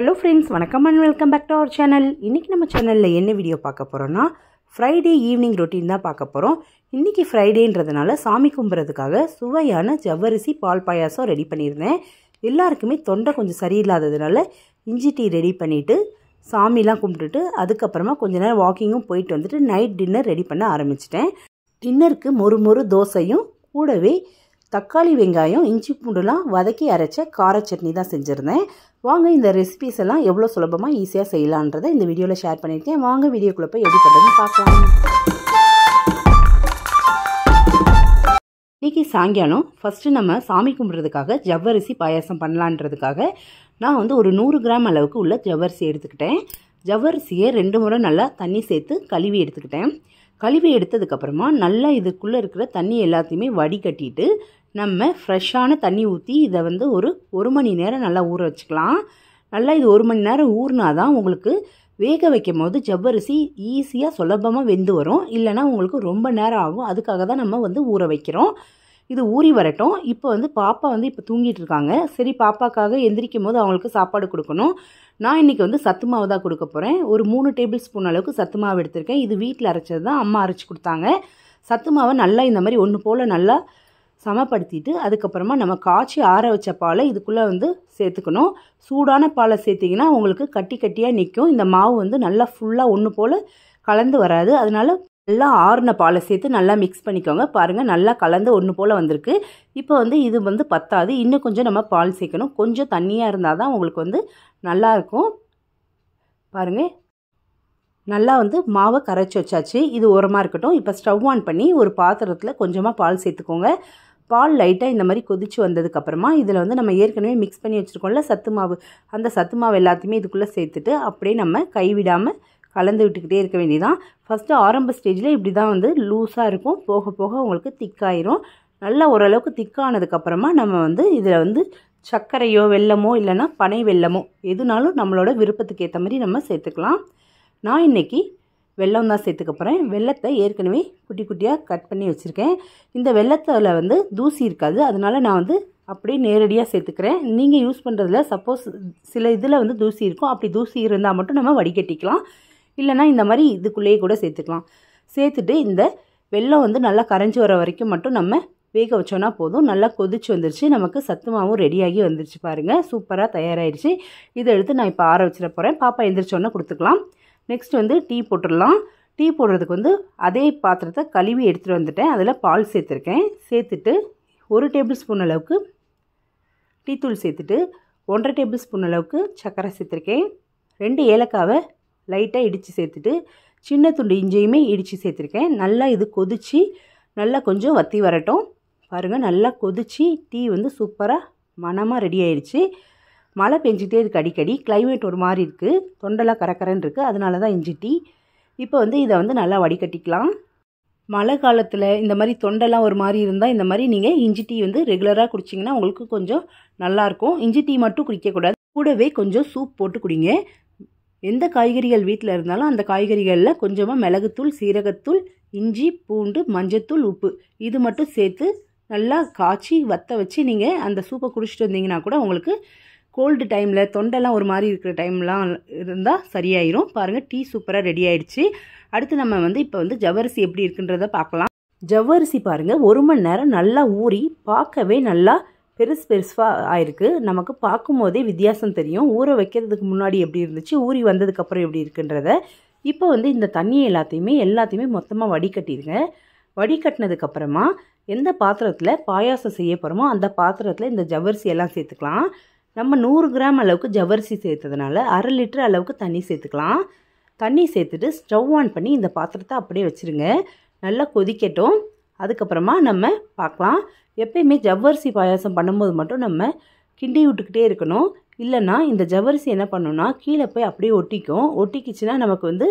hello friends வணக்கம் and welcome back to our channel இன்றைக்கி நம்ம சேனலில் என்ன வீடியோ பார்க்க போகிறோன்னா ஃப்ரைடே ஈவினிங் ரொட்டீன் தான் பார்க்க போகிறோம் இன்றைக்கி ஃப்ரைடேன்றதுனால சாமி கும்பிட்றதுக்காக சுவையான ஜவ்வரிசி பால் பாயாசம் ரெடி பண்ணியிருந்தேன் எல்லாருக்குமே தொண்டை கொஞ்சம் சரியில்லாததுனால இஞ்சி டீ ரெடி பண்ணிவிட்டு சாமிலாம் கும்பிட்டுட்டு அதுக்கப்புறமா கொஞ்ச நேரம் வாக்கிங்கும் போயிட்டு வந்துட்டு நைட் டின்னர் ரெடி பண்ண ஆரம்பிச்சிட்டேன் டின்னருக்கு மொறு மொறு தோசையும் கூடவே தக்காளி வெங்காயம் இஞ்சி பூண்டுலாம் வதக்கி அரைச்ச கார சட்னி தான் செஞ்சுருந்தேன் வாங்க இந்த ரெசிபீஸ் எல்லாம் எவ்வளோ சுலபமாக ஈஸியாக செய்யலான்றதை இந்த வீடியோவில் ஷேர் பண்ணியிருக்கேன் வாங்க வீடியோக்குள்ளே போய் எப்படி பண்ணுறதுன்னு பார்க்கலாம் இன்றைக்கி சாயங்காலம் ஃபஸ்ட்டு நம்ம சாமி கும்பிட்றதுக்காக ஜவ்வரிசி பாயாசம் பண்ணலான்றதுக்காக நான் வந்து ஒரு நூறு கிராம் அளவுக்கு உள்ள ஜவ்வரிசி எடுத்துக்கிட்டேன் ஜவ்வரிசியை ரெண்டு முறை நல்லா தண்ணி சேர்த்து கழுவி எடுத்துக்கிட்டேன் கழுவி எடுத்ததுக்கப்புறமா நல்லா இதுக்குள்ளே இருக்கிற தண்ணி எல்லாத்தையுமே வடிகட்டிட்டு நம்ம ஃப்ரெஷ்ஷான தண்ணி ஊற்றி இதை வந்து ஒரு ஒரு மணி நேரம் நல்லா ஊற வச்சுக்கலாம் நல்லா இது ஒரு மணி நேரம் ஊறினா தான் உங்களுக்கு வேக வைக்கும் போது ஜவ்வரிசி ஈஸியாக சுலபமாக வெந்து வரும் இல்லைனா உங்களுக்கு ரொம்ப நேரம் ஆகும் அதுக்காக தான் நம்ம வந்து ஊற வைக்கிறோம் இது ஊறி வரட்டும் இப்போ வந்து பாப்பா வந்து இப்போ தூங்கிட்டு இருக்காங்க சரி பாப்பாக்காக எந்திரிக்கும் போது அவங்களுக்கு சாப்பாடு கொடுக்கணும் நான் இன்றைக்கி வந்து சத்து மாவு தான் கொடுக்க போகிறேன் ஒரு மூணு டேபிள் ஸ்பூன் அளவுக்கு சத்து மாவு எடுத்திருக்கேன் இது வீட்டில் அரைச்சது தான் அம்மா அரைச்சி கொடுத்தாங்க சத்து மாவை நல்லா இந்த மாதிரி ஒன்று போல் நல்லா சமப்படுத்திட்டு அதுக்கப்புறமா நம்ம காய்ச்சி ஆற வச்ச பாலை இதுக்குள்ளே வந்து சேர்த்துக்கணும் சூடான பாலை சேர்த்திங்கன்னா உங்களுக்கு கட்டி கட்டியாக நிற்கும் இந்த மாவு வந்து நல்லா ஃபுல்லாக ஒன்று போல் கலந்து வராது அதனால் நல்லா ஆறுன பாலை சேர்த்து நல்லா மிக்ஸ் பண்ணிக்கோங்க பாருங்கள் நல்லா கலந்து ஒன்று போல் வந்திருக்கு இப்போ வந்து இது வந்து பத்தாது இன்னும் கொஞ்சம் நம்ம பால் சேர்க்கணும் கொஞ்சம் தண்ணியாக இருந்தால் தான் உங்களுக்கு வந்து நல்லாயிருக்கும் பாருங்கள் நல்லா வந்து மாவை கரைச்சி வச்சாச்சு இது உரமாக இருக்கட்டும் இப்போ ஸ்டவ் ஆன் பண்ணி ஒரு பாத்திரத்தில் கொஞ்சமாக பால் சேர்த்துக்கோங்க பால் லைட்டாக இந்த மாதிரி கொதித்து வந்ததுக்கப்புறமா இதில் வந்து நம்ம ஏற்கனவே மிக்ஸ் பண்ணி வச்சுருக்கோம்ல சத்து மாவு அந்த சத்து மாவு எல்லாத்தையுமே இதுக்குள்ளே சேர்த்துட்டு அப்படியே நம்ம கைவிடாமல் கலந்து விட்டுக்கிட்டே இருக்க வேண்டியதான் ஃபஸ்ட்டு ஆரம்ப ஸ்டேஜில் இப்படி தான் வந்து லூஸாக இருக்கும் போக போக உங்களுக்கு திக்காயிரும் நல்லா ஓரளவுக்கு திக்கானதுக்கப்புறமா நம்ம வந்து இதில் வந்து சர்க்கரையோ வெல்லமோ இல்லைன்னா பனை வெல்லமோ எதுனாலும் நம்மளோட விருப்பத்துக்கு ஏற்ற மாதிரி நம்ம சேர்த்துக்கலாம் நான் இன்றைக்கி வெல்லம் தான் சேர்த்துக்க போகிறேன் வெள்ளத்தை ஏற்கனவே குட்டி குட்டியாக கட் பண்ணி வச்சுருக்கேன் இந்த வெள்ளத்தில் வந்து தூசி இருக்காது அதனால் நான் வந்து அப்படியே நேரடியாக சேர்த்துக்கிறேன் நீங்கள் யூஸ் பண்ணுறதுல சப்போஸ் சில இதில் வந்து தூசி இருக்கும் அப்படி தூசி இருந்தால் மட்டும் நம்ம வடிகட்டிக்கலாம் இல்லைனா இந்த மாதிரி இதுக்குள்ளேயே கூட சேர்த்துக்கலாம் சேர்த்துட்டு இந்த வெள்ளம் வந்து நல்லா கரைஞ்சி வர வரைக்கும் மட்டும் நம்ம வேக வச்சோன்னா போதும் நல்லா கொதிச்சு வந்துருச்சு நமக்கு சத்துமாவும் ரெடியாகி வந்துருச்சு பாருங்கள் சூப்பராக தயாராகிடுச்சு இதை எடுத்து நான் இப்போ ஆற வச்சிட போகிறேன் பாப்பா எழுந்திரிச்சோன்னே கொடுத்துக்கலாம் நெக்ஸ்ட் வந்து டீ போட்டுடலாம் டீ போடுறதுக்கு வந்து அதே பாத்திரத்தை கழுவி எடுத்துகிட்டு வந்துட்டேன் அதில் பால் சேர்த்துருக்கேன் சேர்த்துட்டு ஒரு டேபிள் ஸ்பூன் அளவுக்கு டீத்தூள் சேர்த்துட்டு ஒன்றரை டேபிள் ஸ்பூன் அளவுக்கு சர்க்கரை சேர்த்துருக்கேன் ரெண்டு ஏலக்காவை லைட்டாக இடித்து சேர்த்துட்டு சின்ன துண்டு இஞ்சியுமே இடித்து சேர்த்துருக்கேன் நல்லா இது கொதித்து நல்லா கொஞ்சம் வத்தி வரட்டும் பாருங்கள் நல்லா கொதித்து டீ வந்து சூப்பராக மனமாக ரெடி ஆயிடுச்சு மழை பெஞ்சிட்டே இருக்குது அடிக்கடி கிளைமேட் ஒரு மாதிரி இருக்குது தொண்டெல்லாம் கரக்கரன்னு இருக்குது அதனால தான் இஞ்சி டீ இப்போ வந்து இதை வந்து நல்லா வடிகட்டிக்கலாம் மழை காலத்தில் இந்த மாதிரி தொண்டெல்லாம் ஒரு மாதிரி இருந்தால் இந்த மாதிரி நீங்கள் இஞ்சி டீ வந்து ரெகுலராக குடிச்சிங்கன்னா உங்களுக்கு கொஞ்சம் நல்லாயிருக்கும் இஞ்சி டீ மட்டும் குடிக்கக்கூடாது கூடவே கொஞ்சம் சூப் போட்டு குடிங்க எந்த காய்கறிகள் வீட்டில் இருந்தாலும் அந்த காய்கறிகளில் கொஞ்சமாக மிளகுத்தூள் சீரகத்தூள் இஞ்சி பூண்டு மஞ்சத்தூள் உப்பு இது மட்டும் சேர்த்து நல்லா காய்ச்சி வற்ற வச்சு நீங்கள் அந்த சூப்பை குடிச்சிட்டு வந்தீங்கன்னா கூட உங்களுக்கு கோல்டு டைமில் தொண்டெல்லாம் ஒரு மாதிரி இருக்கிற டைம்லாம் இருந்தால் சரியாயிரும் பாருங்கள் டீ சூப்பராக ரெடி ஆயிடுச்சு அடுத்து நம்ம வந்து இப்போ வந்து ஜவ்வரிசி எப்படி இருக்குன்றதை பார்க்கலாம் ஜவ்வரிசி பாருங்கள் ஒரு மணி நேரம் நல்லா ஊறி பார்க்கவே நல்லா பெருசு பெருசாக ஆயிருக்கு நமக்கு பார்க்கும்போதே வித்தியாசம் தெரியும் ஊற வைக்கிறதுக்கு முன்னாடி எப்படி இருந்துச்சு ஊறி வந்ததுக்கப்புறம் எப்படி இருக்குன்றத இப்போ வந்து இந்த தண்ணியை எல்லாத்தையுமே எல்லாத்தையுமே மொத்தமாக வடிகட்டிடுங்க வடிகட்டினதுக்கப்புறமா எந்த பாத்திரத்தில் பாயாசம் செய்ய போகிறோமோ அந்த பாத்திரத்தில் இந்த ஜவ்வரிசி எல்லாம் சேர்த்துக்கலாம் நம்ம நூறு கிராம் அளவுக்கு ஜவ்வரிசி சேர்த்ததுனால அரை லிட்டர் அளவுக்கு தண்ணி சேர்த்துக்கலாம் தண்ணி சேர்த்துட்டு ஸ்டவ் ஆன் பண்ணி இந்த பாத்திரத்தை அப்படியே வச்சுருங்க நல்லா கொதிக்கட்டும் அதுக்கப்புறமா நம்ம பார்க்கலாம் எப்பயுமே ஜவ்வரிசி பாயாசம் பண்ணும்போது மட்டும் நம்ம கிண்டி விட்டுக்கிட்டே இருக்கணும் இல்லைன்னா இந்த ஜவரிசி என்ன பண்ணுன்னா கீழே போய் அப்படியே ஒட்டிக்கும் ஒட்டிக்கிச்சுன்னா நமக்கு வந்து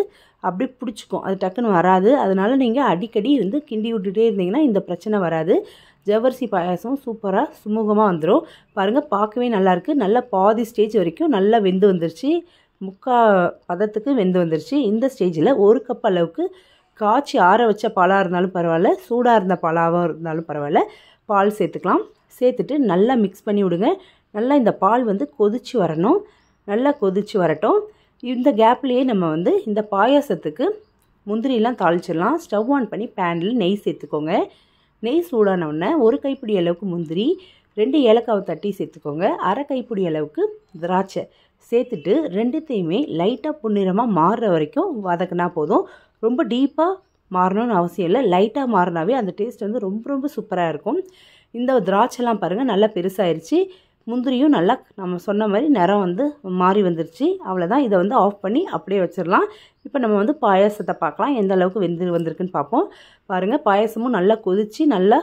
அப்படியே பிடிச்சிக்கும் அது டக்குன்னு வராது அதனால் நீங்கள் அடிக்கடி இருந்து கிண்டி விட்டுகிட்டே இருந்தீங்கன்னா இந்த பிரச்சனை வராது ஜவரிசி பாயாசம் சூப்பராக சுமூகமாக வந்துடும் பாருங்கள் பார்க்கவே நல்லாயிருக்கு நல்லா பாதி ஸ்டேஜ் வரைக்கும் நல்லா வெந்து வந்துருச்சு முக்கா பதத்துக்கு வெந்து வந்துருச்சு இந்த ஸ்டேஜில் ஒரு கப் அளவுக்கு காய்ச்சி ஆற வச்ச பாலாக இருந்தாலும் பரவாயில்ல சூடாக இருந்த பாலாகவும் இருந்தாலும் பரவாயில்ல பால் சேர்த்துக்கலாம் சேர்த்துட்டு நல்லா மிக்ஸ் பண்ணி விடுங்க நல்லா இந்த பால் வந்து கொதித்து வரணும் நல்லா கொதித்து வரட்டும் இந்த கேப்லேயே நம்ம வந்து இந்த பாயாசத்துக்கு முந்திரிலாம் தாளிச்சிடலாம் ஸ்டவ் ஆன் பண்ணி பேனில் நெய் சேர்த்துக்கோங்க நெய் சூடானவுடனே ஒரு கைப்பிடி அளவுக்கு முந்திரி ரெண்டு ஏலக்காவை தட்டி சேர்த்துக்கோங்க அரை கைப்பிடி அளவுக்கு திராட்சை சேர்த்துட்டு ரெண்டுத்தையுமே லைட்டாக புன்னிறமாக மாறுற வரைக்கும் வதக்குனா போதும் ரொம்ப டீப்பாக மாறணும்னு அவசியம் இல்லை லைட்டாக மாறினாவே அந்த டேஸ்ட் வந்து ரொம்ப ரொம்ப சூப்பராக இருக்கும் இந்த திராட்சைலாம் பாருங்கள் நல்லா பெருசாகிருச்சு முந்திரியும் நல்லா நம்ம சொன்ன மாதிரி நிறம் வந்து மாறி வந்துருச்சு அவ்வளோதான் இதை வந்து ஆஃப் பண்ணி அப்படியே வச்சிடலாம் இப்போ நம்ம வந்து பாயாசத்தை பார்க்கலாம் எந்த அளவுக்கு வெந்து வந்திருக்குன்னு பார்ப்போம் பாருங்கள் பாயாசமும் நல்லா கொதித்து நல்லா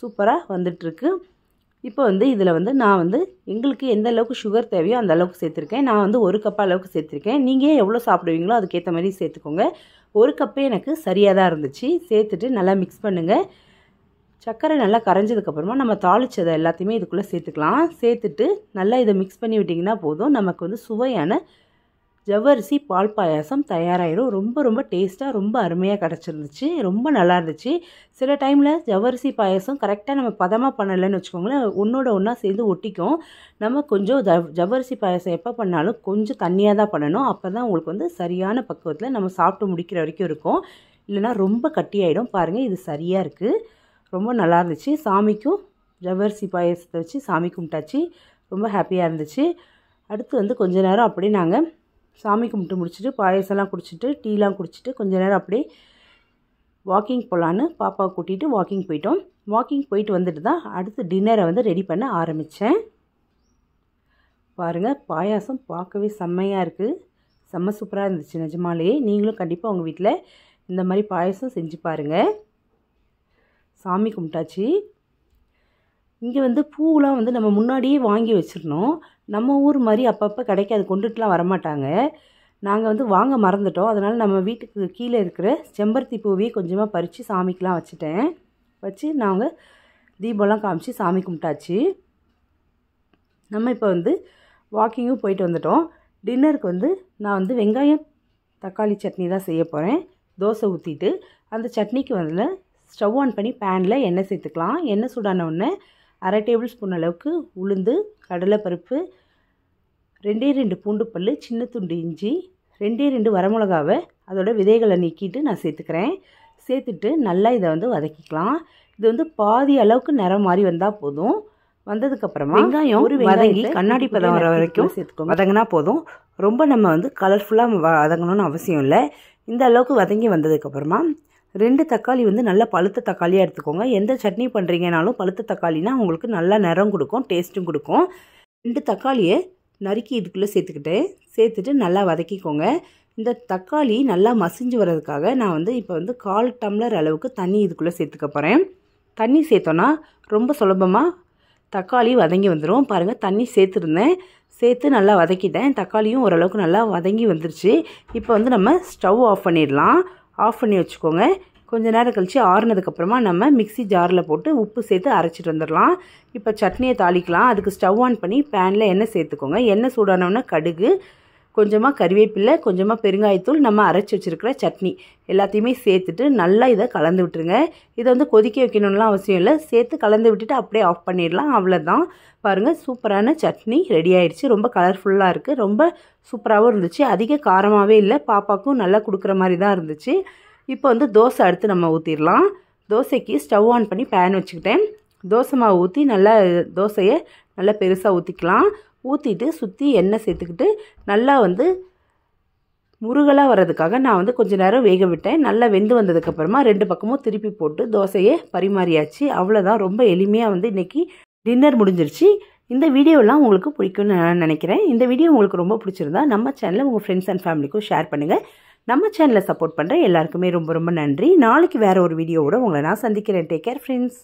சூப்பராக வந்துட்டுருக்கு இப்போ வந்து இதில் வந்து நான் வந்து எங்களுக்கு எந்த அளவுக்கு சுகர் தேவையோ அந்த அளவுக்கு சேர்த்துருக்கேன் நான் வந்து ஒரு கப் அளவுக்கு சேர்த்துருக்கேன் நீங்கள் எவ்வளோ சாப்பிடுவீங்களோ அதுக்கேற்ற மாதிரி சேர்த்துக்கோங்க ஒரு கப்பே எனக்கு சரியாக தான் இருந்துச்சு சேர்த்துட்டு நல்லா மிக்ஸ் பண்ணுங்கள் சர்க்கரை நல்லா கரைஞ்சதுக்கப்புறமா நம்ம தாளித்ததை எல்லாத்தையுமே இதுக்குள்ளே சேர்த்துக்கலாம் சேர்த்துட்டு நல்லா இதை மிக்ஸ் பண்ணி விட்டிங்கன்னா போதும் நமக்கு வந்து சுவையான ஜவ்வரிசி பால் பாயாசம் தயாராகிடும் ரொம்ப ரொம்ப டேஸ்ட்டாக ரொம்ப அருமையாக கிடச்சிருந்துச்சு ரொம்ப நல்லா இருந்துச்சு சில டைமில் ஜவ்வரிசி பாயாசம் கரெக்டாக நம்ம பதமாக பண்ணலைன்னு வச்சுக்கோங்களேன் ஒன்றோட ஒன்றா சேர்ந்து ஒட்டிக்கும் நம்ம கொஞ்சம் ஜவ்வரிசி பாயாசம் எப்போ பண்ணாலும் கொஞ்சம் தண்ணியாக தான் பண்ணணும் அப்போ தான் உங்களுக்கு வந்து சரியான பக்குவத்தில் நம்ம சாப்பிட்டு முடிக்கிற வரைக்கும் இருக்கும் இல்லைனா ரொம்ப கட்டியாயிடும் பாருங்கள் இது சரியாக இருக்குது ரொம்ப நல்லா இருந்துச்சு சாமிக்கும் ஜவ்வரிசி பாயசத்தை வச்சு சாமி கும்பிட்டாச்சு ரொம்ப ஹாப்பியாக இருந்துச்சு அடுத்து வந்து கொஞ்ச நேரம் அப்படியே நாங்கள் சாமி கும்பிட்டு முடிச்சுட்டு பாயசம்லாம் குடிச்சிட்டு டீலாம் குடிச்சிட்டு கொஞ்சம் நேரம் அப்படியே வாக்கிங் போகலான்னு பாப்பாவை கூட்டிகிட்டு வாக்கிங் போயிட்டோம் வாக்கிங் போயிட்டு வந்துட்டு தான் அடுத்து டின்னரை வந்து ரெடி பண்ண ஆரம்பித்தேன் பாருங்கள் பாயாசம் பார்க்கவே செம்மையாக இருக்குது செம்ம சூப்பராக இருந்துச்சு நிஜமாலேயே நீங்களும் கண்டிப்பாக உங்கள் வீட்டில் இந்த மாதிரி பாயசம் செஞ்சு பாருங்கள் சாமி கும்பிட்டாச்சு இங்கே வந்து பூவெலாம் வந்து நம்ம முன்னாடியே வாங்கி வச்சிடணும் நம்ம ஊர் மாதிரி அப்பப்போ கிடைக்காது கொண்டுட்டுலாம் வரமாட்டாங்க நாங்கள் வந்து வாங்க மறந்துட்டோம் அதனால் நம்ம வீட்டுக்கு கீழே இருக்கிற செம்பருத்தி பூவையே கொஞ்சமாக பறித்து சாமிக்கெலாம் வச்சுட்டேன் வச்சு நாங்கள் தீபம்லாம் காமிச்சு சாமி கும்பிட்டாச்சு நம்ம இப்போ வந்து வாக்கிங்கும் போயிட்டு வந்துட்டோம் டின்னருக்கு வந்து நான் வந்து வெங்காயம் தக்காளி சட்னி தான் செய்ய போகிறேன் தோசை ஊற்றிட்டு அந்த சட்னிக்கு வந்து ஸ்டவ் ஆன் பண்ணி பேனில் எண்ணெய் சேர்த்துக்கலாம் எண்ணெய் சூடான உடனே அரை டேபிள் ஸ்பூன் அளவுக்கு உளுந்து கடலைப்பருப்பு ரெண்டே ரெண்டு பூண்டு பல் சின்ன துண்டு இஞ்சி ரெண்டே ரெண்டு வரமிளகாவை அதோட விதைகளை நீக்கிட்டு நான் சேர்த்துக்கிறேன் சேர்த்துட்டு நல்லா இதை வந்து வதக்கிக்கலாம் இது வந்து பாதி அளவுக்கு நிறம் மாதிரி வந்தால் போதும் வந்ததுக்கப்புறமா வெங்காயம் ஒரு வதங்கி கண்ணாடி பதம் வர வரைக்கும் சேர்த்துக்கோங்க வதங்கினா போதும் ரொம்ப நம்ம வந்து கலர்ஃபுல்லாக வதங்கணும்னு அவசியம் இல்லை இந்த அளவுக்கு வதங்கி வந்ததுக்கப்புறமா ரெண்டு தக்காளி வந்து நல்லா பழுத்த தக்காளியாக எடுத்துக்கோங்க எந்த சட்னி பண்ணுறீங்கனாலும் பழுத்த தக்காளினா உங்களுக்கு நல்லா நிறம் கொடுக்கும் டேஸ்ட்டும் கொடுக்கும் ரெண்டு தக்காளியை நறுக்கி இதுக்குள்ளே சேர்த்துக்கிட்டு சேர்த்துட்டு நல்லா வதக்கிக்கோங்க இந்த தக்காளி நல்லா மசிஞ்சு வர்றதுக்காக நான் வந்து இப்போ வந்து கால் டம்ளர் அளவுக்கு தண்ணி இதுக்குள்ளே சேர்த்துக்க போகிறேன் தண்ணி சேர்த்தோன்னா ரொம்ப சுலபமாக தக்காளி வதங்கி வந்துடும் பாருங்கள் தண்ணி சேர்த்துருந்தேன் சேர்த்து நல்லா வதக்கிட்டேன் தக்காளியும் ஓரளவுக்கு நல்லா வதங்கி வந்துருச்சு இப்போ வந்து நம்ம ஸ்டவ் ஆஃப் பண்ணிடலாம் ஆஃப் பண்ணி வச்சுக்கோங்க கொஞ்ச நேரம் கழித்து ஆறுனதுக்கப்புறமா நம்ம மிக்சி ஜாரில் போட்டு உப்பு சேர்த்து அரைச்சிட்டு வந்துடலாம் இப்போ சட்னியை தாளிக்கலாம் அதுக்கு ஸ்டவ் ஆன் பண்ணி பேனில் எண்ணெய் சேர்த்துக்கோங்க எண்ணெய் சூடானவுன்னா கடுகு கொஞ்சமாக கறிவேப்பிலை கொஞ்சமாக பெருங்காயத்தூள் நம்ம அரைச்சி வச்சுருக்கிற சட்னி எல்லாத்தையுமே சேர்த்துட்டு நல்லா இதை கலந்து விட்டுருங்க இதை வந்து கொதிக்க வைக்கணும்லாம் அவசியம் இல்லை சேர்த்து கலந்து விட்டுட்டு அப்படியே ஆஃப் பண்ணிடலாம் அவ்வளோதான் பாருங்கள் சூப்பரான சட்னி ரெடி ஆகிடுச்சு ரொம்ப கலர்ஃபுல்லாக இருக்குது ரொம்ப சூப்பராகவும் இருந்துச்சு அதிக காரமாகவே இல்லை பாப்பாக்கும் நல்லா கொடுக்குற மாதிரி தான் இருந்துச்சு இப்போ வந்து தோசை அடுத்து நம்ம ஊற்றிடலாம் தோசைக்கு ஸ்டவ் ஆன் பண்ணி பேன் வச்சுக்கிட்டேன் தோசை மாவு ஊற்றி நல்லா தோசையை நல்லா பெருசாக ஊற்றிக்கலாம் ஊற்றிட்டு சுற்றி எண்ணெய் சேர்த்துக்கிட்டு நல்லா வந்து முருகலாக வர்றதுக்காக நான் வந்து கொஞ்சம் நேரம் வேக விட்டேன் நல்லா வெந்து வந்ததுக்கப்புறமா ரெண்டு பக்கமும் திருப்பி போட்டு தோசையை பரிமாறியாச்சு அவ்வளோதான் ரொம்ப எளிமையாக வந்து இன்றைக்கி டின்னர் முடிஞ்சிருச்சு இந்த வீடியோலாம் உங்களுக்கு பிடிக்கும்னு நான் நினைக்கிறேன் இந்த வீடியோ உங்களுக்கு ரொம்ப பிடிச்சிருந்தா நம்ம சேனலை உங்கள் ஃப்ரெண்ட்ஸ் அண்ட் ஃபேமிலிக்கும் ஷேர் பண்ணுங்கள் நம்ம சேனலை சப்போர்ட் பண்ணுற எல்லாருக்குமே ரொம்ப ரொம்ப நன்றி நாளைக்கு வேறு ஒரு வீடியோவோட உங்களை நான் சந்திக்கிறேன் டேக் கேர் ஃப்ரெண்ட்ஸ்